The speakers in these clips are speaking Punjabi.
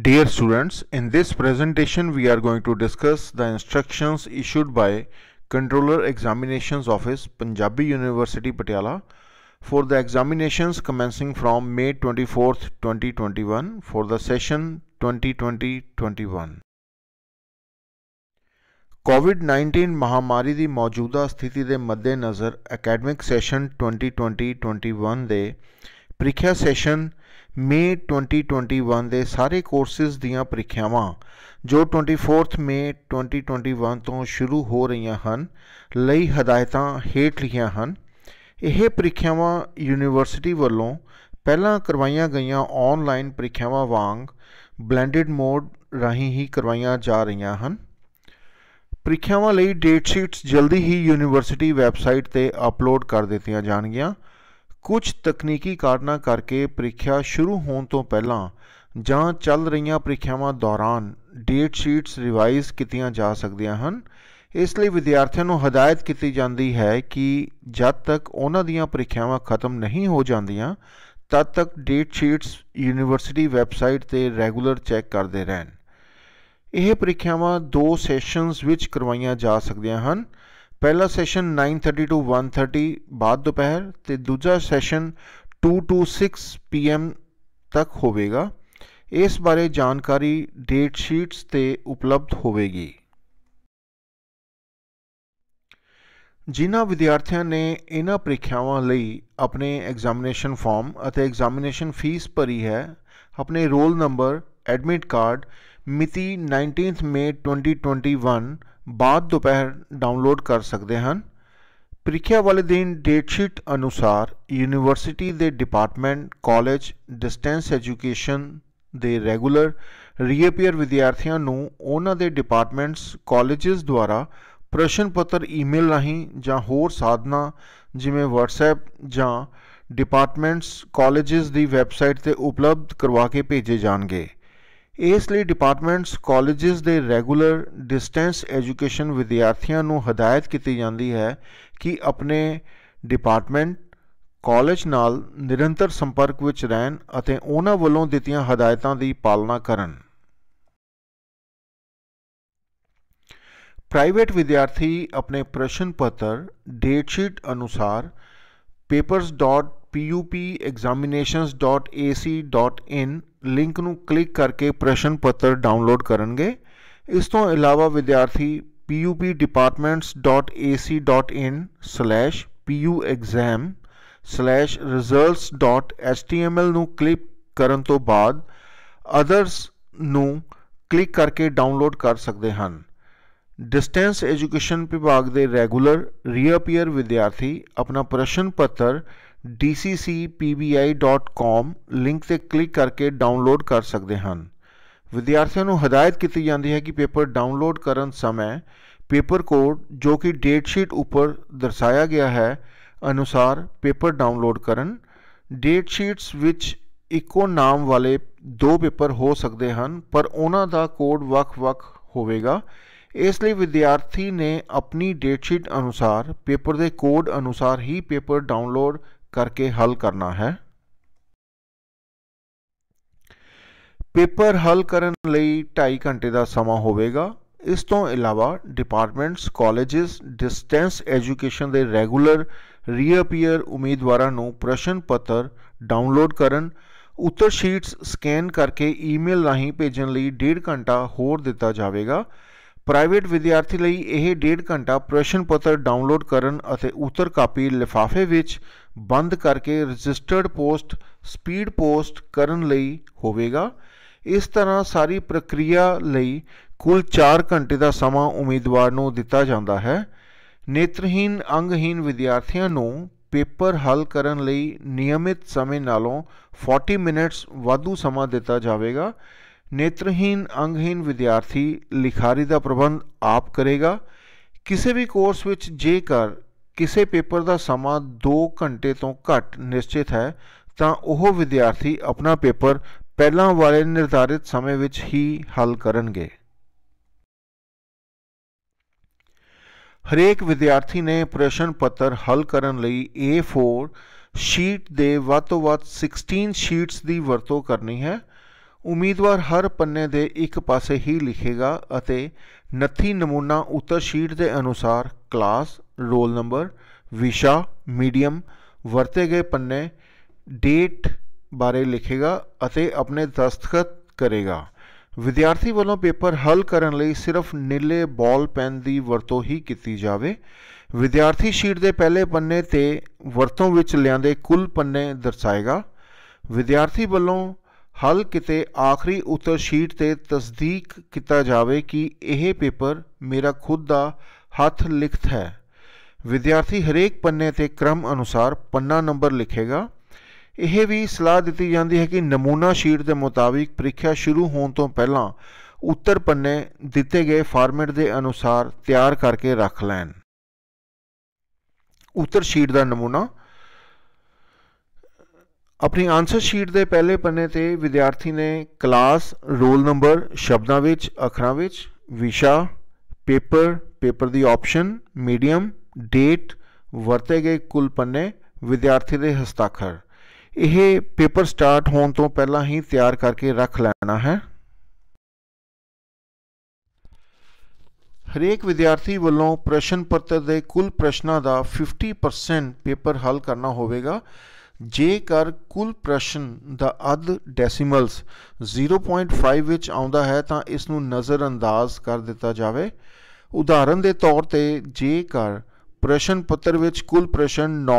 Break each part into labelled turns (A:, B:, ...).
A: Dear students, in this presentation we are going to discuss the instructions issued by Controller Examinations Office, Punjabi University Patiala for the examinations commencing from May 24, 2021 for the session 2020-21. covid 19 mahamari ਦੀ ਮੌਜੂਦਾ ਸਥਿਤੀ ਦੇ ਮੱਦੇਨਜ਼ਰ nazar academic session 2020 ਮੇ 2021 ਦੇ ਸਾਰੇ ਕੋਰਸਸ ਦੀਆਂ ਪ੍ਰੀਖਿਆਵਾਂ ਜੋ 24th ਮਈ 2021 ਤੋਂ ਸ਼ੁਰੂ ਹੋ ਰਹੀਆਂ ਹਨ ਲਈ ਹਦਾਇਤਾਂ ਹੇਠ ਲਿਖੀਆਂ ਹਨ ਇਹ ਪ੍ਰੀਖਿਆਵਾਂ ਯੂਨੀਵਰਸਿਟੀ ਵੱਲੋਂ ਪਹਿਲਾਂ ਕਰਵਾਈਆਂ ਗਈਆਂ ਆਨਲਾਈਨ ਪ੍ਰੀਖਿਆਵਾਂ ਵਾਂਗ ਬਲੈਂਡਡ ਮੋਡ ਰਾਹੀਂ ਹੀ ਕਰਵਾਈਆਂ ਜਾ ਰਹੀਆਂ ਹਨ ਪ੍ਰੀਖਿਆਵਾਂ ਲਈ ਡੇਟ ਸ਼ੀਟਸ ਜਲਦੀ ਹੀ ਯੂਨੀਵਰਸਿਟੀ ਵੈਬਸਾਈਟ ਤੇ ਅਪਲੋਡ ਕਰ ਦਿੱਤੀਆਂ ਜਾਣਗੀਆਂ ਕੁਝ ਤਕਨੀਕੀ ਕਾਰਨਾਂ ਕਰਕੇ ਪ੍ਰੀਖਿਆ ਸ਼ੁਰੂ ਹੋਣ ਤੋਂ ਪਹਿਲਾਂ ਜਾਂ ਚੱਲ ਰਹੀਆਂ ਪ੍ਰੀਖਿਆਵਾਂ ਦੌਰਾਨ ਡੇਟ ਸ਼ੀਟਸ ਰਿਵਾਈਜ਼ ਕੀਤੀਆਂ ਜਾ ਸਕਦੀਆਂ ਹਨ ਇਸ ਲਈ ਵਿਦਿਆਰਥੀਆਂ ਨੂੰ ਹਦਾਇਤ ਕੀਤੀ ਜਾਂਦੀ ਹੈ ਕਿ ਜਦ ਤੱਕ ਉਹਨਾਂ ਦੀਆਂ ਪ੍ਰੀਖਿਆਵਾਂ ਖਤਮ ਨਹੀਂ ਹੋ ਜਾਂਦੀਆਂ ਤਦ ਤੱਕ ਡੇਟ ਸ਼ੀਟਸ ਯੂਨੀਵਰਸਿਟੀ ਵੈਬਸਾਈਟ ਤੇ ਰੈਗੂਲਰ ਚੈੱਕ ਕਰਦੇ ਰਹਿਣ ਇਹ ਪ੍ਰੀਖਿਆਵਾਂ ਦੋ ਸੈਸ਼ਨਸ ਵਿੱਚ ਕਰਵਾਈਆਂ ਜਾ ਸਕਦੀਆਂ ਹਨ ਪਹਿਲਾ ਸੈਸ਼ਨ 9:30 ਤੋਂ 1:30 ਬਾਅਦ ਦੁਪਹਿਰ ਤੇ ਦੂਜਾ ਸੈਸ਼ਨ 2 ਤੋਂ 6 ਪੀਐਮ ਤੱਕ ਹੋਵੇਗਾ ਇਸ ਬਾਰੇ ਜਾਣਕਾਰੀ ਡੇਟ ਸ਼ੀਟਸ ਤੇ ਉਪਲਬਧ ਹੋਵੇਗੀ ਜਿਨ੍ਹਾਂ ਵਿਦਿਆਰਥੀਆਂ ਨੇ ਇਹਨਾਂ ਪ੍ਰੀਖਿਆਵਾਂ ਲਈ ਆਪਣੇ ਐਗਜ਼ਾਮੀਨੇਸ਼ਨ ਫਾਰਮ ਅਤੇ ਐਗਜ਼ਾਮੀਨੇਸ਼ਨ ਫੀਸ ਭਰੀ ਹੈ ਆਪਣੇ ਰੋਲ ਨੰਬਰ ਐਡਮਿਟ ਕਾਰਡ ਮਿਤੀ 19 ਮਈ 2021 ਬਾਅਦ ਦੁਪਹਿਰ ਡਾਊਨਲੋਡ ਕਰ ਸਕਦੇ ਹਨ ਪ੍ਰੀਖਿਆ ਵਾਲੇ ਦਿਨ ਡੇਟ ਸ਼ੀਟ ਅਨੁਸਾਰ ਯੂਨੀਵਰਸਿਟੀ ਦੇ ਡਿਪਾਰਟਮੈਂਟ ਕਾਲਜ ਡਿਸਟੈਂਸ ਐਜੂਕੇਸ਼ਨ ਦੇ ਰੈਗੂਲਰ ਰੀਅਪੀਅਰ ਵਿਦਿਆਰਥੀਆਂ ਨੂੰ ਉਹਨਾਂ ਦੇ ਡਿਪਾਰਟਮੈਂਟਸ ਕਾਲਜਸ ਦੁਆਰਾ ਪ੍ਰਸ਼ਨ ਪੱਤਰ ਈਮੇਲ ਰਾਹੀਂ ਜਾਂ ਹੋਰ ਸਾਧਨਾਂ ਜਿਵੇਂ WhatsApp ਜਾਂ ਡਿਪਾਰਟਮੈਂਟਸ ਕਾਲਜਸ ਦੀ ਵੈਬਸਾਈਟ ਤੇ ਉਪਲਬਧ ਕਰਵਾ ਕੇ ਭੇਜੇ ਜਾਣਗੇ ਇਸ ਲਈ ਡਿਪਾਰਟਮੈਂਟਸ ਕਾਲਜਸ ਦੇ ਰੈਗੂਲਰ ਡਿਸਟੈਂਸ ਐਜੂਕੇਸ਼ਨ ਵਿਦਿਆਰਥੀਆਂ ਨੂੰ ਹਦਾਇਤ ਕੀਤੀ ਜਾਂਦੀ ਹੈ ਕਿ ਆਪਣੇ ਡਿਪਾਰਟਮੈਂਟ ਕਾਲਜ ਨਾਲ ਨਿਰੰਤਰ ਸੰਪਰਕ ਵਿੱਚ ਰਹਿਣ ਅਤੇ ਉਹਨਾਂ ਵੱਲੋਂ ਦਿੱਤੀਆਂ ਹਦਾਇਤਾਂ ਦੀ ਪਾਲਣਾ ਕਰਨ ਪ੍ਰਾਈਵੇਟ ਵਿਦਿਆਰਥੀ ਆਪਣੇ ਪ੍ਰਸ਼ਨ ਪੱਤਰ ਡੇਟ ਸ਼ੀਟ ਅਨੁਸਾਰ papers.papers pupexaminations.ac.in ਲਿੰਕ ਨੂੰ ਕਲਿੱਕ ਕਰਕੇ ਪ੍ਰਸ਼ਨ ਪੱਤਰ ਡਾਊਨਲੋਡ ਕਰਨਗੇ ਇਸ ਤੋਂ ਇਲਾਵਾ ਵਿਦਿਆਰਥੀ pupdepartments.ac.in/puexam/results.html ਨੂੰ ਕਲਿੱਕ ਕਰਨ ਤੋਂ ਬਾਅਦ ਅਦਰਸ ਨੂੰ ਕਲਿੱਕ ਕਰਕੇ ਡਾਊਨਲੋਡ ਕਰ ਸਕਦੇ ਹਨ ਡਿਸਟੈਂਸ ਐਜੂਕੇਸ਼ਨ ਵਿਭਾਗ ਦੇ ਰੈਗੂਲਰ ਰੀਅਪੀਅਰ ਵਿਦਿਆਰਥੀ ਆਪਣਾ ਪ੍ਰਸ਼ਨ ਪੱਤਰ dccpbi.com ਲਿੰਕ ਤੇ ਕਲਿੱਕ ਕਰਕੇ ਡਾਊਨਲੋਡ ਕਰ ਸਕਦੇ ਹਨ ਵਿਦਿਆਰਥੀਆਂ ਨੂੰ ਹਦਾਇਤ ਕੀਤੀ ਜਾਂਦੀ ਹੈ ਕਿ ਪੇਪਰ ਡਾਊਨਲੋਡ ਕਰਨ ਸਮੇਂ ਪੇਪਰ ਕੋਡ ਜੋ ਕਿ ਡੇਟ ਸ਼ੀਟ ਉੱਪਰ ਦਰਸਾਇਆ ਗਿਆ ਹੈ ਅਨੁਸਾਰ ਪੇਪਰ ਡਾਊਨਲੋਡ ਕਰਨ ਡੇਟ ਸ਼ੀਟਸ ਵਿੱਚ ਇੱਕੋ ਨਾਮ ਵਾਲੇ ਦੋ ਪੇਪਰ ਹੋ ਸਕਦੇ ਹਨ ਪਰ ਉਹਨਾਂ ਦਾ ਕੋਡ ਵੱਖ-ਵੱਖ ਹੋਵੇਗਾ ਇਸ ਲਈ ਵਿਦਿਆਰਥੀ ਨੇ ਆਪਣੀ ਡੇਟ ਸ਼ੀਟ ਅਨੁਸਾਰ ਪੇਪਰ ਦੇ ਕੋਡ ਅਨੁਸਾਰ ਹੀ ਪੇਪਰ ਡਾਊਨਲੋਡ ਕਰਕੇ ਹੱਲ ਕਰਨਾ ਹੈ ਪੇਪਰ ਹੱਲ ਕਰਨ ਲਈ 2.5 ਘੰਟੇ ਦਾ ਸਮਾਂ ਹੋਵੇਗਾ ਇਸ ਤੋਂ ਇਲਾਵਾ ਡਿਪਾਰਟਮੈਂਟਸ ਕਾਲਜਸ ਡਿਸਟੈਂਸ ਐਜੂਕੇਸ਼ਨ ਦੇ ਰੈਗੂਲਰ ਰੀਅਪੀਅਰ ਉਮੀਦਵਾਰਾਂ ਨੂੰ ਪ੍ਰਸ਼ਨ ਪੱਤਰ ਡਾਊਨਲੋਡ ਕਰਨ ਉੱਤਰ ਸ਼ੀਟਸ ਸਕੈਨ ਕਰਕੇ ਈਮੇਲ ਰਾਹੀਂ ਭੇਜਣ ਲਈ 1.5 ਘੰਟਾ ਹੋਰ ਦਿੱਤਾ ਜਾਵੇਗਾ ਪ੍ਰਾਈਵੇਟ ਵਿਦਿਆਰਥੀ ਲਈ ਇਹ 1.5 ਘੰਟਾ ਪ੍ਰਸ਼ਨ ਪੱਤਰ ਡਾਊਨਲੋਡ ਕਰਨ ਅਤੇ ਉੱਤਰ ਕਾਪੀ ਲਿਫਾਫੇ ਵਿੱਚ ਬੰਦ ਕਰਕੇ ਰਜਿਸਟਰਡ ਪੋਸਟ ਸਪੀਡ ਪੋਸਟ ਕਰਨ ਲਈ ਹੋਵੇਗਾ ਇਸ ਤਰ੍ਹਾਂ ਸਾਰੀ ਪ੍ਰਕਿਰਿਆ ਲਈ ਕੁੱਲ 4 ਘੰਟੇ ਦਾ ਸਮਾਂ ਉਮੀਦਵਾਰ ਨੂੰ ਦਿੱਤਾ ਜਾਂਦਾ ਹੈ ਨੇਤਰਹੀਨ ਅੰਗਹੀਨ ਵਿਦਿਆਰਥੀਆਂ ਨੂੰ ਪੇਪਰ ਹੱਲ ਕਰਨ ਲਈ ਨਿਯਮਿਤ ਸਮੇਂ ਨਾਲੋਂ 40 ਮਿੰਟਸ ਵਾਧੂ ਸਮਾਂ ਦਿੱਤਾ ਜਾਵੇਗਾ ਨੇਤਰਹੀਨ ਅੰਗਹੀਨ ਵਿਦਿਆਰਥੀ ਲਿਖਾਰੀ ਦਾ ਪ੍ਰਬੰਧ ਆਪ ਕਰੇਗਾ ਕਿਸੇ ਵੀ ਕੋਰਸ ਵਿੱਚ ਜੇਕਰ ਕਿਸੇ ਪੇਪਰ ਦਾ ਸਮਾਂ 2 ਘੰਟੇ ਤੋਂ ਘੱਟ ਨਿਸ਼ਚਿਤ ਹੈ ਤਾਂ ਉਹ ਵਿਦਿਆਰਥੀ ਆਪਣਾ ਪੇਪਰ ਪਹਿਲਾਂ ਵਾਲੇ ਨਿਰਧਾਰਿਤ ਸਮੇਂ ਵਿੱਚ ਹੀ ਹੱਲ ਕਰਨਗੇ ਹਰੇਕ ਵਿਦਿਆਰਥੀ ਨੇ ਪ੍ਰਸ਼ਨ ਪੱਤਰ ਹੱਲ ਕਰਨ ਲਈ A4 ਸ਼ੀਟ ਦੇ ਵੱਧ ਤੋਂ ਵੱਧ 16 ਸ਼ੀਟਸ ਦੀ ਵਰਤੋਂ ਕਰਨੀ ਹੈ ਉਮੀਦਵਾਰ ਹਰ ਪੰਨੇ ਦੇ ਇੱਕ ਪਾਸੇ ਹੀ ਲਿਖੇਗਾ ਅਤੇ ਨੱਥੀ ਨਮੂਨਾ ਉੱਤਰ ਸ਼ੀਟ ਦੇ ਅਨੁਸਾਰ ਕਲਾਸ ਰੋਲ ਨੰਬਰ ਵਿਸ਼ਾ ਮੀਡੀਅਮ ਵਰਤੇ ਗਏ ਪੰਨੇ ਡੇਟ ਬਾਰੇ ਲਿਖੇਗਾ ਅਤੇ ਆਪਣੇ ਦਸਤਖਤ ਕਰੇਗਾ ਵਿਦਿਆਰਥੀ ਵੱਲੋਂ ਪੇਪਰ ਹੱਲ ਕਰਨ ਲਈ ਸਿਰਫ ਨੀਲੇ ਬਾਲ ਪੈਨ ਦੀ ਵਰਤੋਂ ਹੀ ਕੀਤੀ ਜਾਵੇ ਵਿਦਿਆਰਥੀ ਸ਼ੀਟ ਦੇ ਪਹਿਲੇ ਪੰਨੇ ਤੇ ਵਰਤੋਂ ਵਿੱਚ ਲਿਆਂਦੇ ਕੁੱਲ ਪੰਨੇ ਦਰਸਾਏਗਾ ਵਿਦਿਆਰਥੀ ਵੱਲੋਂ ਹਲ ਕਿਤੇ ਆਖਰੀ ਉੱਤਰ ਸ਼ੀਟ ਤੇ ਤਸਦੀਕ ਕੀਤਾ ਜਾਵੇ ਕਿ ਇਹ ਪੇਪਰ ਮੇਰਾ ਖੁਦ ਦਾ ਹੱਥ ਲਿਖਤ ਹੈ ਵਿਦਿਆਰਥੀ ਹਰੇਕ ਪੰਨੇ ਤੇ ਕ੍ਰਮ ਅਨੁਸਾਰ ਪੰਨਾ ਨੰਬਰ ਲਿਖੇਗਾ ਇਹ ਵੀ ਸਲਾਹ ਦਿੱਤੀ ਜਾਂਦੀ ਹੈ ਕਿ ਨਮੂਨਾ ਸ਼ੀਟ ਦੇ ਮੁਤਾਬਿਕ ਪ੍ਰੀਖਿਆ ਸ਼ੁਰੂ ਹੋਣ ਤੋਂ ਪਹਿਲਾਂ ਉੱਤਰ ਪੰਨੇ ਦਿੱਤੇ ਗਏ ਫਾਰਮੈਟ ਦੇ ਅਨੁਸਾਰ ਤਿਆਰ ਕਰਕੇ ਰੱਖ ਲੈਣ ਉੱਤਰ ਸ਼ੀਟ ਦਾ ਨਮੂਨਾ ਆਪਣੀ ਆਨਸਰ ਸ਼ੀਟ ਦੇ ਪਹਿਲੇ ਪੰਨੇ ਤੇ ਵਿਦਿਆਰਥੀ ਨੇ ਕਲਾਸ ਰੋਲ ਨੰਬਰ ਸ਼ਬਦਾਂ ਵਿੱਚ ਅੱਖਰਾਂ ਵਿੱਚ ਵਿਸ਼ਾ ਪੇਪਰ ਪੇਪਰ ਦੀ ਆਪਸ਼ਨ ਮੀਡੀਅਮ ਡੇਟ ਵਰਤੇ ਗਏ ਕੁੱਲ ਪੰਨੇ ਵਿਦਿਆਰਥੀ ਦੇ ਹਸਤਾਖਰ ਇਹ ਪੇਪਰ ਸਟਾਰਟ ਹੋਣ ਤੋਂ ਪਹਿਲਾਂ ਹੀ ਤਿਆਰ ਕਰਕੇ ਰੱਖ ਲੈਣਾ ਹੈ ਹਰੇਕ ਵਿਦਿਆਰਥੀ ਵੱਲੋਂ ਪ੍ਰਸ਼ਨ ਪੱਤਰ ਦੇ ਕੁੱਲ ਪ੍ਰਸ਼ਨਾਂ ਦਾ 50% ਪੇਪਰ ਹੱਲ ਕਰਨਾ ਹੋਵੇਗਾ ਜੇਕਰ ਕੁੱਲ ਪ੍ਰਸ਼ਨ ਦਾ ਅੱਧ ਡੈਸੀਮਲਸ 0.5 ਵਿੱਚ ਆਉਂਦਾ ਹੈ ਤਾਂ ਇਸ ਨੂੰ ਨਜ਼ਰ ਅੰਦਾਜ਼ ਕਰ ਦਿੱਤਾ ਜਾਵੇ ਉਦਾਹਰਨ ਦੇ ਤੌਰ ਤੇ ਜੇਕਰ ਪ੍ਰਸ਼ਨ ਪੱਤਰ ਵਿੱਚ ਕੁੱਲ ਪ੍ਰਸ਼ਨ 9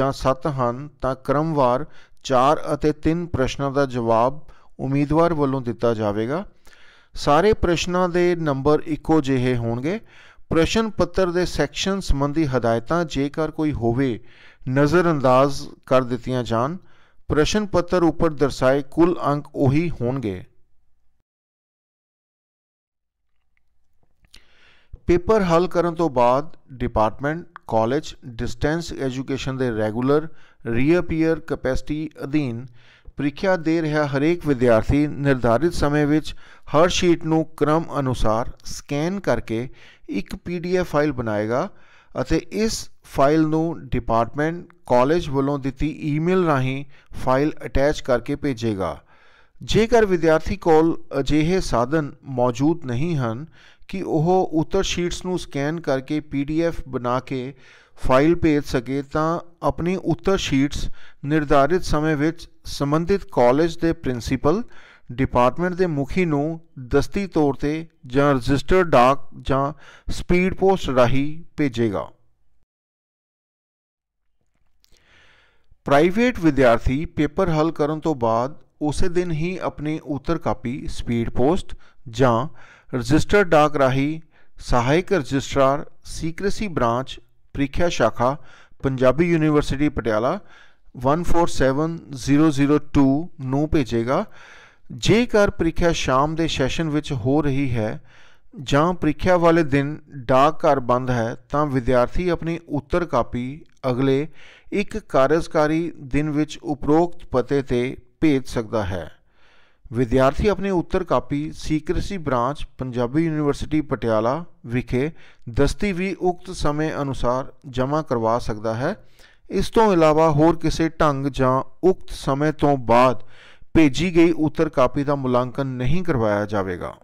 A: ਜਾਂ 7 ਹਨ ਤਾਂ ਕ੍ਰਮਵਾਰ 4 ਅਤੇ 3 ਪ੍ਰਸ਼ਨਾਂ ਦਾ ਜਵਾਬ ਉਮੀਦਵਾਰ ਵੱਲੋਂ ਦਿੱਤਾ ਜਾਵੇਗਾ ਸਾਰੇ ਪ੍ਰਸ਼ਨਾਂ ਦੇ ਨੰਬਰ ਇੱਕੋ ਜਿਹੇ ਹੋਣਗੇ ਪ੍ਰਸ਼ਨ ਪੱਤਰ ਦੇ ਸੈਕਸ਼ਨ ਸੰਬੰਧੀ ਹਦਾਇਤਾਂ ਜੇਕਰ ਕੋਈ ਹੋਵੇ ਨਜ਼ਰਅੰਦਾਜ਼ ਕਰ ਦਿੱਤੀਆਂ ਜਾਣ ਪ੍ਰਸ਼ਨ ਪੱਤਰ ਉੱਪਰ ਦਰਸਾਏ ਕੁੱਲ ਅੰਕ ਉਹੀ ਹੋਣਗੇ ਪੇਪਰ ਹੱਲ ਕਰਨ ਤੋਂ ਬਾਅਦ ਡਿਪਾਰਟਮੈਂਟ ਕਾਲਜ ਡਿਸਟੈਂਸ ਐਜੂਕੇਸ਼ਨ ਦੇ ਰੈਗੂਲਰ ਰੀਅਪੀਅਰ ਕਪੈਸਿਟੀ ਅਧੀਨ ਪ੍ਰੀਖਿਆ ਦੇ ਰਿਹਾ ਹਰੇਕ ਵਿਦਿਆਰਥੀ ਨਿਰਧਾਰਿਤ ਸਮੇਂ ਵਿੱਚ ਹਰ ਸ਼ੀਟ ਨੂੰ ਕ੍ਰਮ ਅਨੁਸਾਰ ਸਕੈਨ ਕਰਕੇ ਇੱਕ ਪੀਡੀਐਫ ਫਾਈਲ ਬਣਾਏਗਾ ਅਤੇ ਇਸ ਫਾਈਲ ਨੂੰ ਡਿਪਾਰਟਮੈਂਟ ਕਾਲਜ ਵੱਲੋਂ ਦਿੱਤੀ ਈਮੇਲ ਰਾਹੀਂ ਫਾਈਲ ਅਟੈਚ ਕਰਕੇ ਭੇਜੇਗਾ ਜੇਕਰ ਵਿਦਿਆਰਥੀ ਕੋਲ ਅਜਿਹੇ ਸਾਧਨ ਮੌਜੂਦ ਨਹੀਂ ਹਨ ਕਿ ਉਹ ਉੱਤਰ ਸ਼ੀਟਸ ਨੂੰ ਸਕੈਨ ਕਰਕੇ ਪੀਡੀਐਫ ਬਣਾ ਕੇ ਫਾਈਲ ਭੇਜ ਸਕੇ ਤਾਂ ਆਪਣੀ ਉੱਤਰ ਸ਼ੀਟਸ ਨਿਰਧਾਰਿਤ ਸਮੇਂ ਵਿੱਚ ਸੰਬੰਧਿਤ ਕਾਲਜ ਦੇ ਪ੍ਰਿੰਸੀਪਲ ਡਿਪਾਰਟਮੈਂਟ ਦੇ ਮੁਖੀ ਨੂੰ ਦਸਤੀ ਤੌਰ ਤੇ ਜਾਂ ਰਜਿਸਟਰਡ ਡਾਕ ਜਾਂ ਸਪੀਡ ਪੋਸਟ ਰਾਹੀਂ ਭੇਜੇਗਾ ਪ੍ਰਾਈਵੇਟ ਵਿਦਿਆਰਥੀ ਪੇਪਰ ਹੱਲ ਕਰਨ ਤੋਂ ਬਾਅਦ ਉਸੇ ਦਿਨ ਹੀ ਆਪਣੀ ਉੱਤਰ ਕਾਪੀ ਸਪੀਡ ਪੋਸਟ ਜਾਂ ਰਜਿਸਟਰਡ ਡਾਕ ਰਾਹੀ ਸਹਾਇਕ ਰਜਿਸਟਰਾਰ ਸੀਕ੍ਰੇਸੀ ਬ੍ਰਾਂਚ ਪ੍ਰੀਖਿਆ ਸ਼ਾਖਾ ਪੰਜਾਬੀ ਯੂਨੀਵਰਸਿਟੀ ਪਟਿਆਲਾ 147002 ਨੂੰ ਭੇਜੇਗਾ ਜੇਕਰ ਪ੍ਰੀਖਿਆ ਸ਼ਾਮ ਦੇ ਸੈਸ਼ਨ ਵਿੱਚ ਹੋ ਰਹੀ ਹੈ ਜਾਂ ਪ੍ਰੀਖਿਆ ਵਾਲੇ ਦਿਨ ਡਾਕ ਘਰ ਬੰਦ ਹੈ ਤਾਂ ਵਿਦਿਆਰਥੀ ਆਪਣੀ ਉੱਤਰ ਕਾਪੀ ਅਗਲੇ ਇੱਕ ਕਾਰਜਕਾਰੀ ਦਿਨ ਵਿੱਚ ਉਪਰੋਕਤ ਪਤੇ ਤੇ ਭੇਜ ਸਕਦਾ ਹੈ ਵਿਦਿਆਰਥੀ ਆਪਣੀ ਉੱਤਰ copy secrecy branch Punjabi University Patiala ਵਿਖੇ ਦਸਤੀ ਵੀ ਉਕਤ ਸਮੇਂ ਅਨੁਸਾਰ ਜਮ੍ਹਾਂ ਕਰਵਾ ਸਕਦਾ ਹੈ ਇਸ ਤੋਂ ਇਲਾਵਾ ਹੋਰ ਕਿਸੇ ਢੰਗ ਜਾਂ ਉਕਤ ਸਮੇਂ ਤੋਂ ਬਾਅਦ ਭੇਜੀ ਗਈ ਉੱਤਰ ਕਾਪੀ ਦਾ ਮੁਲਾਂਕਣ ਨਹੀਂ ਕਰਵਾਇਆ ਜਾਵੇਗਾ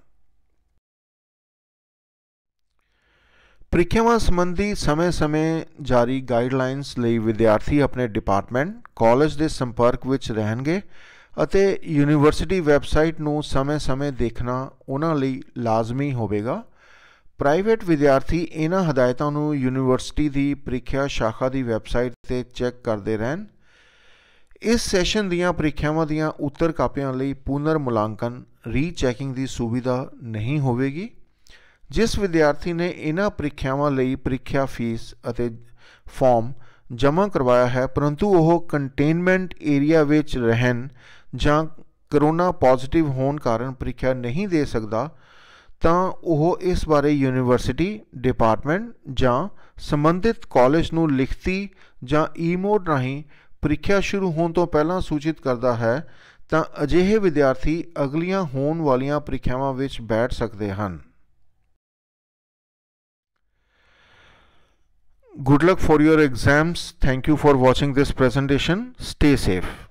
A: ਪ੍ਰੀਖਿਆਵਾਂ ਸੰਬੰਧੀ ਸਮੇਂ-ਸਮੇਂ ਜਾਰੀ ਗਾਈਡਲਾਈਨਸ ਲਈ ਵਿਦਿਆਰਥੀ ਆਪਣੇ ਡਿਪਾਰਟਮੈਂਟ, ਕਾਲਜ ਦੇ ਸੰਪਰਕ ਵਿੱਚ ਰਹਿਣਗੇ ਅਤੇ ਯੂਨੀਵਰਸਿਟੀ ਵੈਬਸਾਈਟ ਨੂੰ ਸਮੇਂ-ਸਮੇਂ ਦੇਖਣਾ ਉਹਨਾਂ ਲਈ ਲਾਜ਼ਮੀ ਹੋਵੇਗਾ। ਪ੍ਰਾਈਵੇਟ ਵਿਦਿਆਰਥੀ ਇਹਨਾਂ ਹਦਾਇਤਾਂ ਨੂੰ ਯੂਨੀਵਰਸਿਟੀ ਦੀ ਪ੍ਰੀਖਿਆ ਸ਼ਾਖਾ ਦੀ ਵੈਬਸਾਈਟ ਤੇ ਚੈੱਕ ਕਰਦੇ ਰਹਿਣ। ਇਸ ਸੈਸ਼ਨ ਦੀਆਂ ਪ੍ਰੀਖਿਆਵਾਂ ਦੀਆਂ ਉੱਤਰ ਕਾਪੀਆਂ ਲਈ ਪੁਨਰ ਮੁਲਾਂਕਣ ਰੀਚੈਕਿੰਗ ਦੀ ਸੁਵਿਧਾ ਨਹੀਂ ਹੋਵੇਗੀ। ਜਿਸ ਵਿਦਿਆਰਥੀ ਨੇ ਇਹਨਾਂ ਪ੍ਰੀਖਿਆਵਾਂ ਲਈ ਪ੍ਰੀਖਿਆ ਫੀਸ ਅਤੇ ਫਾਰਮ ਜਮ੍ਹਾਂ ਕਰਵਾਇਆ ਹੈ ਪਰੰਤੂ ਉਹ ਕੰਟੇਨਮੈਂਟ ਏਰੀਆ ਵਿੱਚ ਰਹਿਣ ਜਾਂ ਕਰੋਨਾ ਪੋਜ਼ਿਟਿਵ ਹੋਣ ਕਾਰਨ ਪ੍ਰੀਖਿਆ ਨਹੀਂ ਦੇ ਸਕਦਾ ਤਾਂ ਉਹ ਇਸ ਬਾਰੇ ਯੂਨੀਵਰਸਿਟੀ ਡਿਪਾਰਟਮੈਂਟ ਜਾਂ ਸੰਬੰਧਿਤ ਕਾਲਜ ਨੂੰ ਲਿਖਤੀ ਜਾਂ ਈਮੇਲ ਰਾਹੀਂ ਪ੍ਰੀਖਿਆ ਸ਼ੁਰੂ ਹੋਣ ਤੋਂ ਪਹਿਲਾਂ ਸੂਚਿਤ ਕਰਦਾ ਹੈ ਤਾਂ ਅਜਿਹੇ ਵਿਦਿਆਰਥੀ ਅਗਲੀਆਂ ਹੋਣ ਵਾਲੀਆਂ ਪ੍ਰੀਖਿਆਵਾਂ ਵਿੱਚ ਬੈਠ ਸਕਦੇ ਹਨ Good luck for your exams. Thank you for watching this presentation. Stay safe.